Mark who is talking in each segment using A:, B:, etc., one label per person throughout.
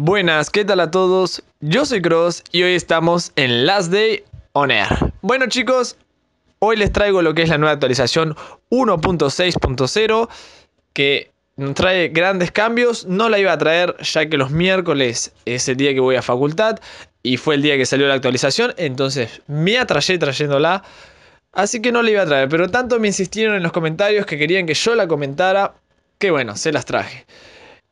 A: Buenas, ¿qué tal a todos? Yo soy Cross y hoy estamos en Last Day On Air. Bueno chicos, hoy les traigo lo que es la nueva actualización 1.6.0 que trae grandes cambios. No la iba a traer ya que los miércoles es el día que voy a facultad y fue el día que salió la actualización, entonces me atrayé trayéndola. Así que no la iba a traer, pero tanto me insistieron en los comentarios que querían que yo la comentara que bueno, se las traje.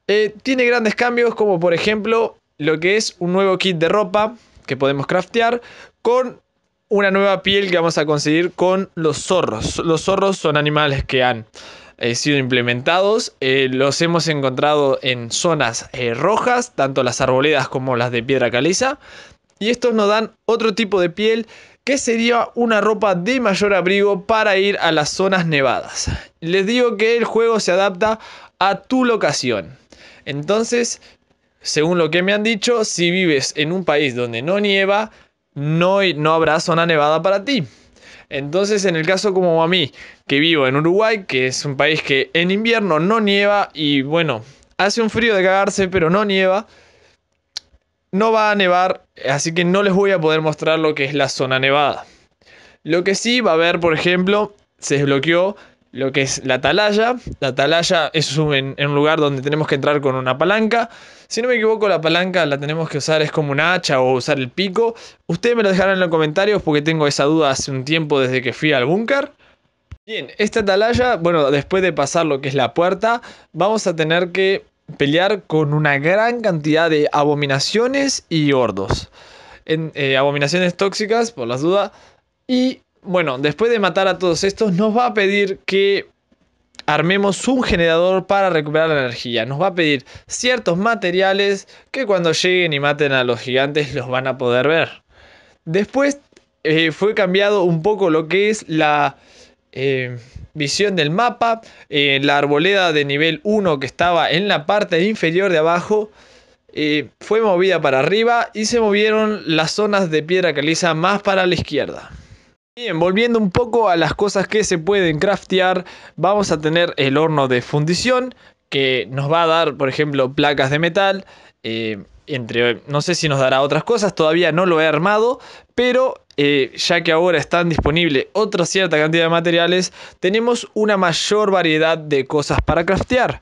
A: Eh, tiene grandes cambios como por ejemplo lo que es un nuevo kit de ropa que podemos craftear con una nueva piel que vamos a conseguir con los zorros. Los zorros son animales que han eh, sido implementados. Eh, los hemos encontrado en zonas rojas, tanto las arboledas como las de piedra caliza. Y estos nos dan otro tipo de piel ¿Qué sería una ropa de mayor abrigo para ir a las zonas nevadas? Les digo que el juego se adapta a tu locación. Entonces, según lo que me han dicho, si vives en un país donde no nieva, no, no habrá zona nevada para ti. Entonces, en el caso como a mí, que vivo en Uruguay, que es un país que en invierno no nieva y bueno, hace un frío de cagarse, pero no nieva. No va a nevar, así que no les voy a poder mostrar lo que es la zona nevada. Lo que sí va a haber, por ejemplo, se desbloqueó lo que es la atalaya. La atalaya es un, en un lugar donde tenemos que entrar con una palanca. Si no me equivoco, la palanca la tenemos que usar, es como una hacha o usar el pico. Ustedes me lo dejarán en los comentarios porque tengo esa duda hace un tiempo desde que fui al búnker. Bien, esta atalaya, bueno, después de pasar lo que es la puerta, vamos a tener que pelear con una gran cantidad de abominaciones y hordos. En, eh, abominaciones tóxicas, por las dudas. Y bueno, después de matar a todos estos, nos va a pedir que armemos un generador para recuperar la energía. Nos va a pedir ciertos materiales que cuando lleguen y maten a los gigantes los van a poder ver. Después eh, fue cambiado un poco lo que es la, eh, visión del mapa, eh, la arboleda de nivel 1 que estaba en la parte inferior de abajo eh, fue movida para arriba y se movieron las zonas de piedra caliza más para la izquierda. Bien, volviendo un poco a las cosas que se pueden craftear, vamos a tener el horno de fundición que nos va a dar, por ejemplo, placas de metal. entre, no sé si nos dará otras cosas, todavía no lo he armado, pero eh, ya que ahora están disponibles otra cierta cantidad de materiales, tenemos una mayor variedad de cosas para craftear.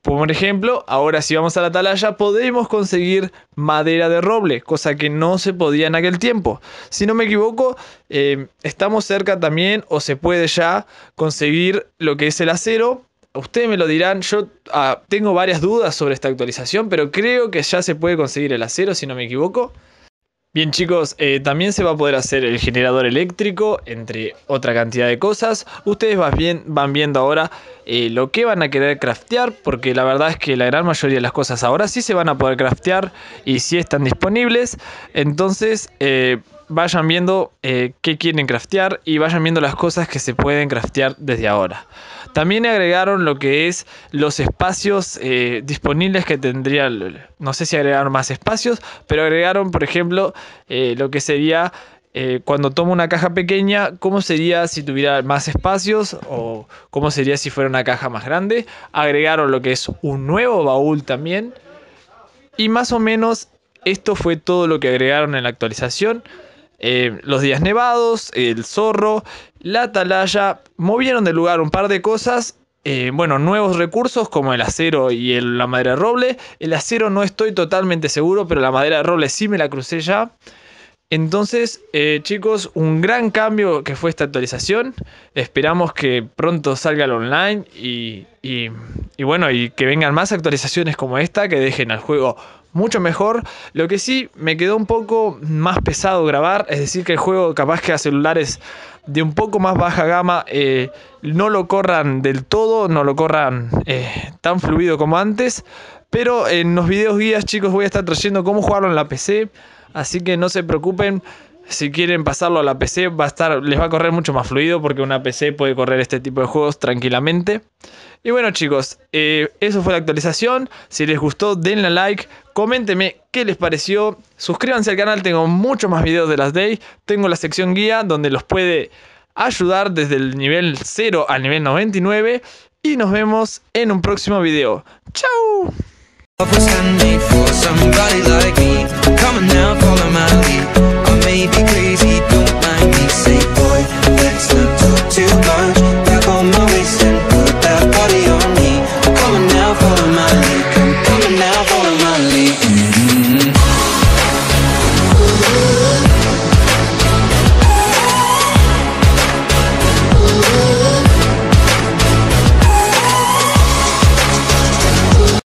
A: Por ejemplo, ahora si vamos a la atalaya podemos conseguir madera de roble, cosa que no se podía en aquel tiempo. Si no me equivoco, eh, estamos cerca también o se puede ya conseguir lo que es el acero. Ustedes me lo dirán, yo ah, tengo varias dudas sobre esta actualización, pero creo que ya se puede conseguir el acero, si no me equivoco. Bien chicos, eh, también se va a poder hacer el generador eléctrico, entre otra cantidad de cosas. Ustedes van, viendo ahora eh, lo que van a querer craftear, porque la verdad es que la gran mayoría de las cosas ahora sí se van a poder craftear y sí están disponibles. Entonces... Eh, vayan viendo eh, qué quieren craftear y vayan viendo las cosas que se pueden craftear desde ahora. También agregaron lo que es los espacios eh, disponibles que tendría No sé si agregaron más espacios, pero agregaron, por ejemplo, eh, lo que sería cuando tomo una caja pequeña, cómo sería si tuviera más espacios o cómo sería si fuera una caja más grande. Agregaron lo que es un nuevo baúl también. Y más o menos esto fue todo lo que agregaron en la actualización. Eh, los días nevados, el zorro, la atalaya, movieron de lugar un par de cosas. Eh, bueno, nuevos recursos como el acero y la madera de roble. El acero no estoy totalmente seguro, pero la madera de roble sí me la crucé ya. Entonces, eh, chicos, un gran cambio que fue esta actualización. Esperamos que pronto salga al online y, y, bueno, y que vengan más actualizaciones como esta que dejen al juego mucho mejor. Lo que sí me quedó un poco más pesado grabar, es decir, que el juego capaz que a celulares de un poco más baja gama eh, no lo corran del todo, no lo corran eh, tan fluido como antes. Pero en los videos guías, chicos, voy a estar trayendo cómo jugarlo en la PC Así que no se preocupen. Si quieren pasarlo a la PC, va a estar, les va a correr mucho más fluido porque una PC puede correr este tipo de juegos tranquilamente. Y bueno chicos, eh, eso fue la actualización. Si les gustó, denle like, coméntenme qué les pareció. Suscríbanse al canal, tengo muchos más videos de las Day. Tengo la sección guía donde los puede ayudar desde el nivel 0 al nivel 99. Y nos vemos en un próximo video. ¡Chao! coming now, follow my lead